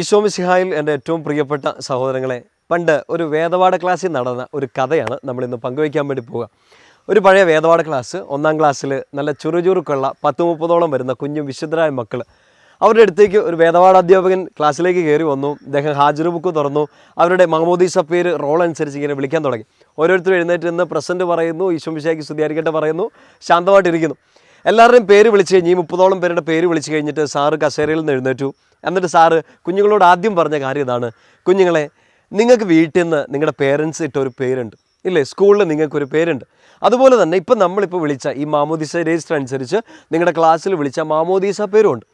ഈശോമിസിഹായിൽ എൻ്റെ ഏറ്റവും പ്രിയപ്പെട്ട സഹോദരങ്ങളെ പണ്ട് ഒരു വേദപാഠ ക്ലാസ്സിൽ നടന്ന ഒരു കഥയാണ് നമ്മളിന്ന് പങ്കുവയ്ക്കാൻ വേണ്ടി പോവുക ഒരു പഴയ വേദപാഠ ക്ലാസ് ഒന്നാം ക്ലാസ്സിൽ നല്ല ചുറുചുറുക്കുള്ള പത്ത് മുപ്പതോളം വരുന്ന കുഞ്ഞും വിശുദ്ധരായ മക്കൾ അവരുടെ അടുത്തേക്ക് ഒരു വേദപാഠ അധ്യാപകൻ ക്ലാസ്സിലേക്ക് കയറി വന്നു അദ്ദേഹം ഹാജർ ബുക്ക് തുറന്നു അവരുടെ മഹമ്മൂദീസ പേര് റോൾ അനുസരിച്ച് ഇങ്ങനെ വിളിക്കാൻ തുടങ്ങി ഓരോരുത്തരും എഴുന്നേറ്റ് നിന്ന് പ്രസൻറ്റ് പറയുന്നു ഈശോമിശായിക്ക് സ്തുതിയായിരിക്കട്ടെ പറയുന്നു ശാന്തമായിട്ടിരിക്കുന്നു എല്ലാവരുടെയും പേര് വിളിച്ച് കഴിഞ്ഞ് ഈ മുപ്പതോളം പേരുടെ പേര് വിളിച്ച് കഴിഞ്ഞിട്ട് സാറ് കസേരയിൽ നിന്ന് എഴുന്നേറ്റു എന്നിട്ട് സാറ് കുഞ്ഞുങ്ങളോട് ആദ്യം പറഞ്ഞ കാര്യം ഇതാണ് കുഞ്ഞുങ്ങളെ നിങ്ങൾക്ക് വീട്ടിൽ നിന്ന് നിങ്ങളുടെ പേരൻസ് ഇട്ടൊരു ഒരു പേരുണ്ട് ഇല്ലേ സ്കൂളിൽ നിങ്ങൾക്കൊരു പേരുണ്ട് അതുപോലെ തന്നെ ഇപ്പം നമ്മളിപ്പോൾ വിളിച്ച ഈ മാമോദീസ രജിസ്റ്റർ അനുസരിച്ച് നിങ്ങളുടെ ക്ലാസ്സിൽ വിളിച്ച മാമോദീസ പേരുമുണ്ട്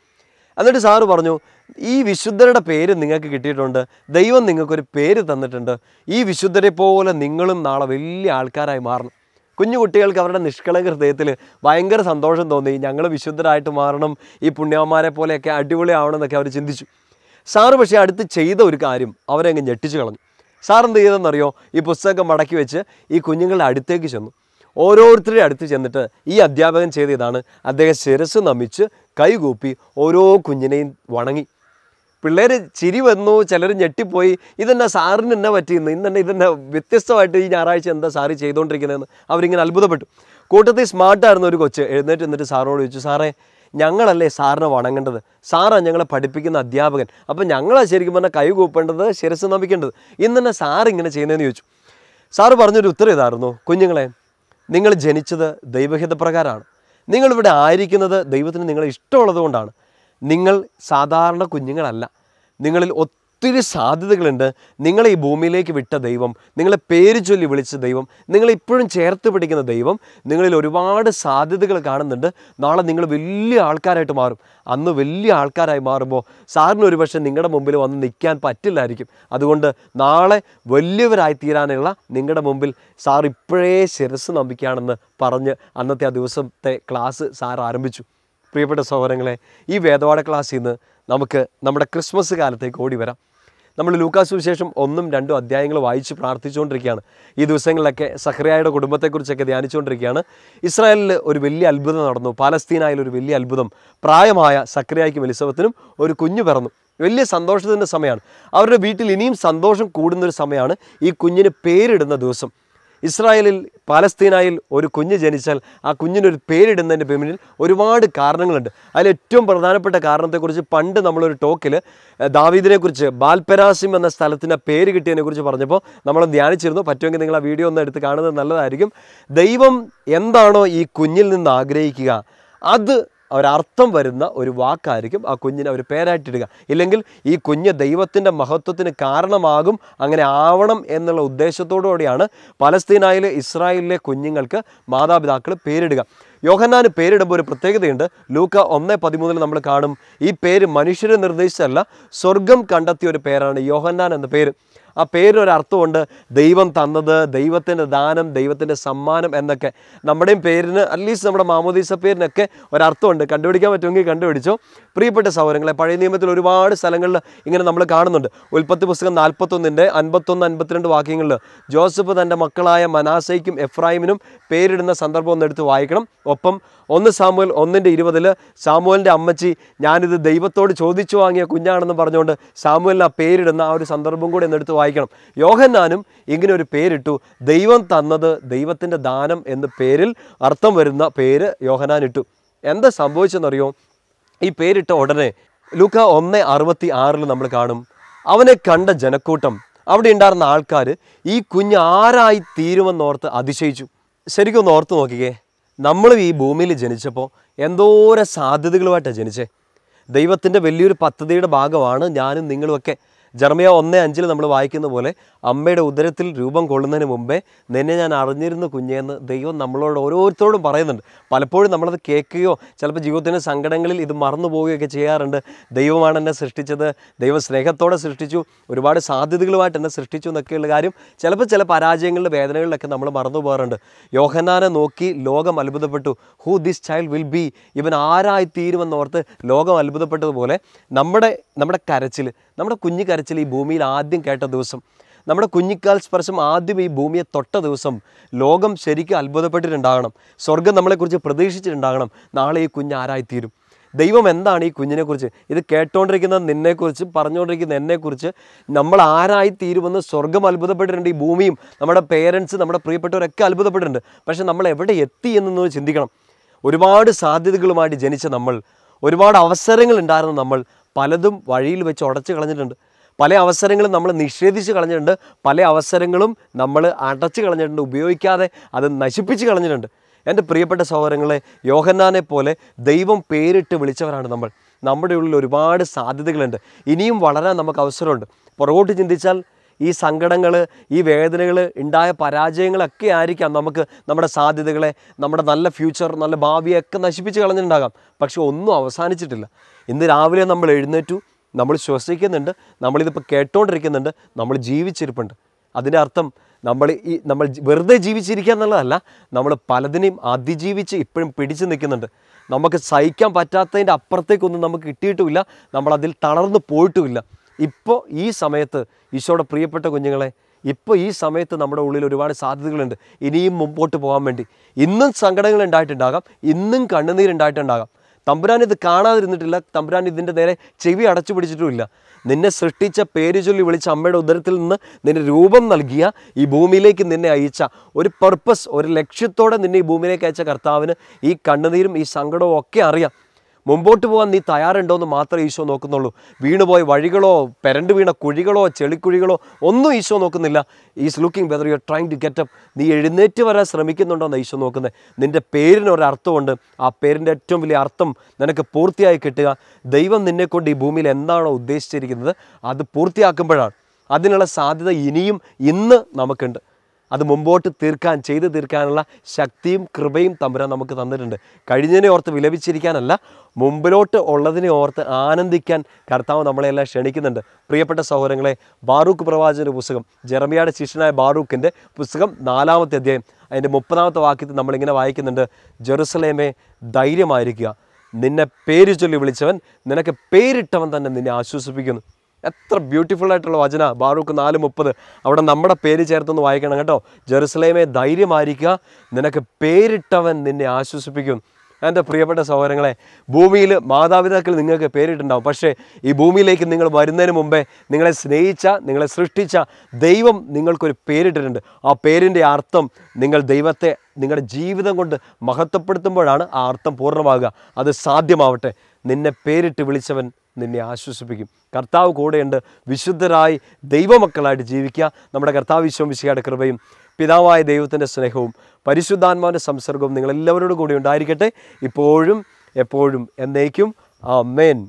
എന്നിട്ട് സാറ് പറഞ്ഞു ഈ വിശുദ്ധരുടെ പേര് നിങ്ങൾക്ക് കിട്ടിയിട്ടുണ്ട് ദൈവം നിങ്ങൾക്കൊരു പേര് തന്നിട്ടുണ്ട് ഈ വിശുദ്ധരെ പോലെ നിങ്ങളും നാളെ വലിയ ആൾക്കാരായി മാറണം കുഞ്ഞു കുട്ടികൾക്ക് അവരുടെ നിഷ്കളങ്ക ഹൃദയത്തിൽ ഭയങ്കര സന്തോഷം തോന്നി ഞങ്ങൾ വിശുദ്ധരായിട്ട് മാറണം ഈ പുണ്യവന്മാരെ പോലെയൊക്കെ അടിപൊളിയാവണം എന്നൊക്കെ അവർ ചിന്തിച്ചു സാറ് പക്ഷേ അടുത്ത് ചെയ്ത ഒരു കാര്യം അവരെ ഞെട്ടിച്ചു കളഞ്ഞു സാർ എന്ത് ചെയ്തെന്നറിയോ ഈ പുസ്തകം മടക്കി വെച്ച് ഈ കുഞ്ഞുങ്ങളുടെ അടുത്തേക്ക് ചെന്നു ഓരോരുത്തരുടെ അടുത്ത് ചെന്നിട്ട് ഈ അധ്യാപകൻ ചെയ്ത ഇതാണ് അദ്ദേഹം ശിരസ് നമിച്ച് കൈകൂപ്പി ഓരോ കുഞ്ഞിനെയും വണങ്ങി പിള്ളേർ ചിരി വന്നു ചിലർ ഞെട്ടിപ്പോയി ഇതെന്നാ സാറിന് എന്നാ പറ്റിയെന്ന് ഇന്നെന്നെ ഇതെന്നാ വ്യത്യസ്തമായിട്ട് ഈ ഞായറാഴ്ച എന്താ സാറ് ചെയ്തുകൊണ്ടിരിക്കുന്നതെന്ന് അവരിങ്ങനെ അത്ഭുതപ്പെട്ടു കൂട്ടത്തിൽ സ്മാർട്ടായിരുന്നു ഒരു കൊച്ച് എഴുന്നേറ്റ് എന്നിട്ട് സാറിനോട് ചോദിച്ചു സാറേ ഞങ്ങളല്ലേ സാറിനെ വണങ്ങേണ്ടത് സാറാണ് ഞങ്ങളെ പഠിപ്പിക്കുന്ന അധ്യാപകൻ അപ്പം ഞങ്ങളാണ് ശരിക്കും പറഞ്ഞാൽ കൈ കൂപ്പേണ്ടത് ശിരസ് നമിക്കേണ്ടത് ഇന്ന് തന്നെ സാറിങ്ങനെ ചെയ്യുന്നതെന്ന് ചോദിച്ചു സാറ് പറഞ്ഞൊരു ഉത്തരം ഇതായിരുന്നു കുഞ്ഞുങ്ങളെ നിങ്ങൾ ജനിച്ചത് ദൈവഹിതപ്രകാരമാണ് നിങ്ങളിവിടെ ആയിരിക്കുന്നത് ദൈവത്തിന് നിങ്ങളെ ഇഷ്ടമുള്ളത് കൊണ്ടാണ് നിങ്ങൾ സാധാരണ കുഞ്ഞുങ്ങളല്ല നിങ്ങളിൽ ഒത്തിരി സാധ്യതകളുണ്ട് നിങ്ങളെ ഈ ഭൂമിയിലേക്ക് വിട്ട ദൈവം നിങ്ങളെ പേര് ചൊല്ലി വിളിച്ച ദൈവം നിങ്ങളിപ്പോഴും ചേർത്ത് പിടിക്കുന്ന ദൈവം നിങ്ങളിൽ ഒരുപാട് സാധ്യതകൾ കാണുന്നുണ്ട് നാളെ നിങ്ങൾ വലിയ ആൾക്കാരായിട്ട് മാറും അന്ന് വലിയ ആൾക്കാരായി മാറുമ്പോൾ സാറിന് ഒരുപക്ഷെ നിങ്ങളുടെ മുമ്പിൽ വന്ന് നിൽക്കാൻ പറ്റില്ലായിരിക്കും അതുകൊണ്ട് നാളെ വലിയവരായി നിങ്ങളുടെ മുമ്പിൽ സാർ ഇപ്പോഴേ ശിരസ് നമ്പിക്കുകയാണെന്ന് പറഞ്ഞ് അന്നത്തെ ആ ദിവസത്തെ ക്ലാസ് സാർ ആരംഭിച്ചു പ്രിയപ്പെട്ട സഹോദരങ്ങളെ ഈ വേദവാട ക്ലാസ്സിൽ നിന്ന് നമുക്ക് നമ്മുടെ ക്രിസ്മസ് കാലത്തേക്ക് ഓടി വരാം നമ്മൾ ലൂക്കാസ് വിശേഷം ഒന്നും രണ്ടും അധ്യായങ്ങൾ വായിച്ച് പ്രാർത്ഥിച്ചുകൊണ്ടിരിക്കുകയാണ് ഈ ദിവസങ്ങളിലൊക്കെ സഹ്രിയായുടെ കുടുംബത്തെക്കുറിച്ചൊക്കെ ധ്യാനിച്ചുകൊണ്ടിരിക്കുകയാണ് ഇസ്രായേലിൽ ഒരു വലിയ അത്ഭുതം നടന്നു പാലസ്തീനായിൽ ഒരു വലിയ അത്ഭുതം പ്രായമായ സക്രിയായ്ക്കും എലിസബത്തിനും ഒരു കുഞ്ഞു പിറന്നു വലിയ സന്തോഷത്തിൻ്റെ സമയമാണ് അവരുടെ വീട്ടിൽ ഇനിയും സന്തോഷം കൂടുന്നൊരു സമയമാണ് ഈ കുഞ്ഞിന് പേരിടുന്ന ദിവസം ഇസ്രായേലിൽ പാലസ്തീനായിൽ ഒരു കുഞ്ഞ് ജനിച്ചാൽ ആ കുഞ്ഞിനൊരു പേരിടുന്നതിൻ്റെ പിന്നിൽ ഒരുപാട് കാരണങ്ങളുണ്ട് അതിൽ ഏറ്റവും പ്രധാനപ്പെട്ട കാരണത്തെക്കുറിച്ച് പണ്ട് നമ്മളൊരു ടോക്കിൽ ദാവീദിനെക്കുറിച്ച് ബാൽപരാസിം എന്ന സ്ഥലത്തിൻ്റെ പേര് കിട്ടിയതിനെക്കുറിച്ച് പറഞ്ഞപ്പോൾ നമ്മൾ ധ്യാനിച്ചിരുന്നു പറ്റുമെങ്കിൽ നിങ്ങൾ ആ വീഡിയോ ഒന്ന് എടുത്ത് കാണുന്നത് നല്ലതായിരിക്കും ദൈവം എന്താണോ ഈ കുഞ്ഞിൽ നിന്ന് ആഗ്രഹിക്കുക അത് അർത്ഥം വരുന്ന ഒരു വാക്കായിരിക്കും ആ കുഞ്ഞിനെ അവർ പേരായിട്ടിടുക ഇല്ലെങ്കിൽ ഈ കുഞ്ഞ് ദൈവത്തിൻ്റെ മഹത്വത്തിന് കാരണമാകും അങ്ങനെ ആവണം എന്നുള്ള ഉദ്ദേശത്തോടുകൂടിയാണ് പലസ്തീനായിലെ ഇസ്രായേലിലെ കുഞ്ഞുങ്ങൾക്ക് മാതാപിതാക്കൾ പേരിടുക യോഹന്നാന് പേരിടുമ്പോൾ ഒരു പ്രത്യേകതയുണ്ട് ലൂക്ക ഒന്ന് പതിമൂന്നിൽ നമ്മൾ കാണും ഈ പേര് മനുഷ്യരെ നിർദ്ദേശിച്ചല്ല സ്വർഗം കണ്ടെത്തിയ ഒരു പേരാണ് യോഹന്നാൻ എന്ന പേര് ആ പേരിനൊരർത്ഥമുണ്ട് ദൈവം തന്നത് ദൈവത്തിൻ്റെ ദാനം ദൈവത്തിൻ്റെ സമ്മാനം എന്നൊക്കെ നമ്മുടെയും പേരിന് അറ്റ്ലീസ്റ്റ് നമ്മുടെ മാമോദീസ പേരിനൊക്കെ ഒരർത്ഥമുണ്ട് കണ്ടുപിടിക്കാൻ പറ്റുമെങ്കിൽ കണ്ടുപിടിച്ചോ പ്രിയപ്പെട്ട സൗകര്യങ്ങളെ പഴയ നിയമത്തിൽ ഒരുപാട് സ്ഥലങ്ങളിൽ ഇങ്ങനെ നമ്മൾ കാണുന്നുണ്ട് ഉൽപ്പത്തി പുസ്തകം നാൽപ്പത്തൊന്നിൻ്റെ അൻപത്തൊന്ന് അൻപത്തിരണ്ട് വാക്യങ്ങളിൽ ജോസഫ് തൻ്റെ മക്കളായ മനാസയ്ക്കും എഫ്രാഹിമിനും പേരിടുന്ന സന്ദർഭം ഒന്ന് എടുത്ത് വായിക്കണം ഒപ്പം ഒന്ന് സാമുവൽ ഒന്നിൻ്റെ ഇരുപതിൽ സാമുവലിൻ്റെ അമ്മച്ചി ഞാനിത് ദൈവത്തോട് ചോദിച്ചു വാങ്ങിയ കുഞ്ഞാണെന്ന് പറഞ്ഞുകൊണ്ട് സാമുവലിന് ആ പേരിടുന്ന ആ ഒരു സന്ദർഭം കൂടി എന്നെടുത്ത് വായിക്കണം യോഹന്നാനും ഇങ്ങനെ ഒരു പേരിട്ടു ദൈവം തന്നത് ദൈവത്തിൻ്റെ ദാനം എന്ന പേരിൽ അർത്ഥം വരുന്ന പേര് യോഹനാൻ ഇട്ടു എന്താ സംഭവിച്ചെന്നറിയോ ഈ പേരിട്ട ഉടനെ ലുക്ക ഒന്ന് അറുപത്തി ആറിൽ നമ്മൾ കാണും അവനെ കണ്ട ജനക്കൂട്ടം അവിടെ ഉണ്ടായിരുന്ന ആൾക്കാർ ഈ കുഞ്ഞ് ആരായി തീരുമെന്നോർത്ത് അതിശയിച്ചു ശരിക്കും ഒന്ന് ഓർത്ത് നോക്കിക്കേ നമ്മളും ഈ ഭൂമിയിൽ ജനിച്ചപ്പോൾ എന്തോരം സാധ്യതകളുമായിട്ടാണ് ജനിച്ചേ ദൈവത്തിൻ്റെ വലിയൊരു പദ്ധതിയുടെ ഭാഗമാണ് ഞാനും നിങ്ങളുമൊക്കെ ജർമിയ ഒന്ന് അഞ്ചിൽ നമ്മൾ വായിക്കുന്ന പോലെ അമ്മയുടെ ഉദരത്തിൽ രൂപം കൊള്ളുന്നതിന് മുമ്പേ നിന്നെ ഞാൻ അറിഞ്ഞിരുന്ന കുഞ്ഞേന്ന് ദൈവം നമ്മളോട് ഓരോരുത്തരോടും പറയുന്നുണ്ട് പലപ്പോഴും നമ്മളത് കേൾക്കുകയോ ചിലപ്പോൾ ജീവിതത്തിൻ്റെ സങ്കടങ്ങളിൽ ഇത് മറന്നു പോവുകയൊക്കെ ചെയ്യാറുണ്ട് ദൈവമാണ് എന്നെ സൃഷ്ടിച്ചത് ദൈവം സ്നേഹത്തോടെ സൃഷ്ടിച്ചു ഒരുപാട് സാധ്യതകളുമായിട്ട് എന്നെ സൃഷ്ടിച്ചു എന്നൊക്കെയുള്ള കാര്യം ചിലപ്പോൾ ചില പരാജയങ്ങളുടെ വേദനകളിലൊക്കെ നമ്മൾ മറന്നു പോകാറുണ്ട് യോഹനാനെ നോക്കി ലോകം അത്ഭുതപ്പെട്ടു who this child will be ഇവൻ ആരായി തീരുമെന്നോർത്ത് ലോകം അത്ഭുതപ്പെട്ടതുപോലെ നമ്മുടെ നമ്മുടെ കരച്ചിൽ നമ്മുടെ കുഞ്ഞു കരച്ചിൽ സ്പർശിൽ ഈ ഭൂമിയിൽ ആദ്യം കേട്ട ദിവസം നമ്മുടെ കുഞ്ഞിക്കാൽ സ്പർശം ആദ്യം ഈ ഭൂമിയെ തൊട്ട ദിവസം ലോകം ശരിക്കും അത്ഭുതപ്പെട്ടിട്ടുണ്ടാകണം സ്വർഗം നമ്മളെക്കുറിച്ച് പ്രതീക്ഷിച്ചിട്ടുണ്ടാകണം നാളെ ഈ കുഞ്ഞ് ആരായിത്തീരും ദൈവം എന്താണ് ഈ കുഞ്ഞിനെക്കുറിച്ച് ഇത് കേട്ടോണ്ടിരിക്കുന്ന നിന്നെക്കുറിച്ച് പറഞ്ഞുകൊണ്ടിരിക്കുന്ന എന്നെക്കുറിച്ച് നമ്മൾ ആരായി തീരുമെന്ന് സ്വർഗം അത്ഭുതപ്പെട്ടിട്ടുണ്ട് ഈ ഭൂമിയും നമ്മുടെ പേരൻസ് നമ്മുടെ പ്രിയപ്പെട്ടവരൊക്കെ അത്ഭുതപ്പെട്ടിട്ടുണ്ട് പക്ഷേ നമ്മൾ എവിടെ എത്തി എന്നൊന്ന് ചിന്തിക്കണം ഒരുപാട് സാധ്യതകളുമായിട്ട് ജനിച്ച നമ്മൾ ഒരുപാട് അവസരങ്ങൾ ഉണ്ടായിരുന്ന നമ്മൾ പലതും വഴിയിൽ വെച്ച് ഉടച്ചു കളഞ്ഞിട്ടുണ്ട് പല അവസരങ്ങളും നമ്മൾ നിഷേധിച്ച് കളഞ്ഞിട്ടുണ്ട് പല അവസരങ്ങളും നമ്മൾ അടച്ചു കളഞ്ഞിട്ടുണ്ട് ഉപയോഗിക്കാതെ അത് നശിപ്പിച്ച് കളഞ്ഞിട്ടുണ്ട് എൻ്റെ പ്രിയപ്പെട്ട സഹോദരങ്ങളെ യോഹന്നാനെ പോലെ ദൈവം പേരിട്ട് വിളിച്ചവരാണ് നമ്മൾ നമ്മുടെ ഉള്ളിൽ ഒരുപാട് സാധ്യതകളുണ്ട് ഇനിയും വളരാൻ നമുക്ക് അവസരമുണ്ട് പുറകോട്ട് ചിന്തിച്ചാൽ ഈ സങ്കടങ്ങൾ ഈ വേദനകൾ ഉണ്ടായ പരാജയങ്ങളൊക്കെ ആയിരിക്കാം നമുക്ക് നമ്മുടെ സാധ്യതകളെ നമ്മുടെ നല്ല ഫ്യൂച്ചർ നല്ല ഭാവിയൊക്കെ നശിപ്പിച്ച് കളഞ്ഞിട്ടുണ്ടാകാം പക്ഷെ ഒന്നും അവസാനിച്ചിട്ടില്ല ഇന്ന് രാവിലെ നമ്മൾ എഴുന്നേറ്റു നമ്മൾ ശ്വസിക്കുന്നുണ്ട് നമ്മളിതിപ്പോൾ കേട്ടോണ്ടിരിക്കുന്നുണ്ട് നമ്മൾ ജീവിച്ചിരിപ്പുണ്ട് അതിൻ്റെ അർത്ഥം നമ്മൾ ഈ നമ്മൾ വെറുതെ ജീവിച്ചിരിക്കുക എന്നുള്ളതല്ല നമ്മൾ പലതിനെയും അതിജീവിച്ച് ഇപ്പോഴും പിടിച്ചു നിൽക്കുന്നുണ്ട് നമുക്ക് സഹിക്കാൻ പറ്റാത്തതിൻ്റെ അപ്പുറത്തേക്കൊന്നും നമുക്ക് കിട്ടിയിട്ടുമില്ല നമ്മളതിൽ തളർന്നു പോയിട്ടുമില്ല ഇപ്പോൾ ഈ സമയത്ത് ഈശോയുടെ പ്രിയപ്പെട്ട കുഞ്ഞുങ്ങളെ ഇപ്പോൾ ഈ സമയത്ത് നമ്മുടെ ഉള്ളിൽ ഒരുപാട് സാധ്യതകളുണ്ട് ഇനിയും മുമ്പോട്ട് പോകാൻ വേണ്ടി ഇന്നും സങ്കടങ്ങൾ ഉണ്ടായിട്ടുണ്ടാകാം ഇന്നും കണ്ണുനീരുണ്ടായിട്ടുണ്ടാകാം തമ്പുരാൻ ഇത് കാണാതിരുന്നിട്ടില്ല തമ്പുരാൻ ഇതിൻ്റെ നേരെ ചെവി അടച്ചു പിടിച്ചിട്ടുമില്ല നിന്നെ സൃഷ്ടിച്ച പേര് ചൊല്ലി വിളിച്ച അമ്മയുടെ ഉദരത്തിൽ നിന്ന് നിന്റെ രൂപം നൽകിയ ഈ ഭൂമിയിലേക്ക് നിന്നെ അയച്ച ഒരു പർപ്പസ് ഒരു ലക്ഷ്യത്തോടെ നിന്നെ ഈ ഭൂമിയിലേക്ക് അയച്ച കർത്താവിന് ഈ കണ്ണുനീരും ഈ സങ്കടവും ഒക്കെ അറിയാം മുമ്പോട്ട് പോകാൻ നീ എന്ന് മാത്രമേ ഈശോ നോക്കുന്നുള്ളൂ വീണുപോയ വഴികളോ പെരണ്ട് വീണ കുഴികളോ ചെളിക്കുഴികളോ ഒന്നും ഈശോ നോക്കുന്നില്ല is looking whether you are trying to get up നീ എഴുന്നേറ്റ് വരാൻ ശ്രമിക്കുന്നുണ്ടോയെന്ന് ഈശോ നോക്കുന്നത് നിൻ്റെ പേരിന് ഒരർത്ഥമുണ്ട് ആ പേരിൻ്റെ ഏറ്റവും വലിയ അർത്ഥം നിനക്ക് പൂർത്തിയായി കിട്ടുക ദൈവം നിന്നെക്കൊണ്ട് ഈ ഭൂമിയിൽ എന്താണോ ഉദ്ദേശിച്ചിരിക്കുന്നത് അത് പൂർത്തിയാക്കുമ്പോഴാണ് അതിനുള്ള സാധ്യത ഇനിയും ഇന്ന് നമുക്കുണ്ട് അത് മുമ്പോട്ട് തീർക്കാൻ ചെയ്തു തീർക്കാനുള്ള ശക്തിയും കൃപയും തമ്പുരാൻ നമുക്ക് തന്നിട്ടുണ്ട് കഴിഞ്ഞതിനെ ഓർത്ത് വിലപിച്ചിരിക്കാനല്ല മുമ്പിലോട്ട് ഉള്ളതിനെ ഓർത്ത് ആനന്ദിക്കാൻ കർത്താവ് നമ്മളെല്ലാം ക്ഷണിക്കുന്നുണ്ട് പ്രിയപ്പെട്ട സഹോദരങ്ങളെ ബാറൂഖ് പ്രവാചകൻ്റെ പുസ്തകം ജെറമിയയുടെ ശിഷ്യനായ ബാറൂഖിൻ്റെ പുസ്തകം നാലാമത്തെ അധ്യായം അതിൻ്റെ മുപ്പതാമത്തെ വാക്യത്തിൽ നമ്മളിങ്ങനെ വായിക്കുന്നുണ്ട് ജെറുസലേമേ ധൈര്യമായിരിക്കുക നിന്നെ പേര് ചൊല്ലി വിളിച്ചവൻ നിനക്ക് പേരിട്ടവൻ തന്നെ നിന്നെ ആശ്വസിപ്പിക്കുന്നു എത്ര ബ്യൂട്ടിഫുൾ ആയിട്ടുള്ള വചന ബാറൂക്ക് നാല് മുപ്പത് അവിടെ നമ്മുടെ പേര് ചേർത്തൊന്ന് വായിക്കണം കേട്ടോ ജെറുസലേമെ ധൈര്യമായിരിക്കുക നിനക്ക് പേരിട്ടവൻ നിന്നെ ആശ്വസിപ്പിക്കും എൻ്റെ പ്രിയപ്പെട്ട സഹോദരങ്ങളെ ഭൂമിയിൽ മാതാപിതാക്കൾ നിങ്ങൾക്ക് പേരിട്ടുണ്ടാവും പക്ഷേ ഈ ഭൂമിയിലേക്ക് നിങ്ങൾ വരുന്നതിന് മുമ്പേ നിങ്ങളെ സ്നേഹിച്ച നിങ്ങളെ സൃഷ്ടിച്ച ദൈവം നിങ്ങൾക്കൊരു പേരിട്ടിട്ടുണ്ട് ആ പേരിൻ്റെ അർത്ഥം നിങ്ങൾ ദൈവത്തെ നിങ്ങളുടെ ജീവിതം കൊണ്ട് മഹത്വപ്പെടുത്തുമ്പോഴാണ് ആ അർത്ഥം പൂർണ്ണമാകുക അത് സാധ്യമാവട്ടെ നിന്നെ പേരിട്ട് വിളിച്ചവൻ നിന്നെ ആശ്വസിപ്പിക്കും കർത്താവ് കൂടെയുണ്ട് വിശുദ്ധരായി ദൈവമക്കളായിട്ട് ജീവിക്കുക നമ്മുടെ കർത്താവ് വിശ്വംശിയുടെ കൃപയും പിതാവായ ദൈവത്തിൻ്റെ സ്നേഹവും പരിശുദ്ധാത്മാവിൻ്റെ സംസർഗവും നിങ്ങളെല്ലാവരോടും കൂടി ഉണ്ടായിരിക്കട്ടെ ഇപ്പോഴും എപ്പോഴും എന്നേക്കും ആ മേൻ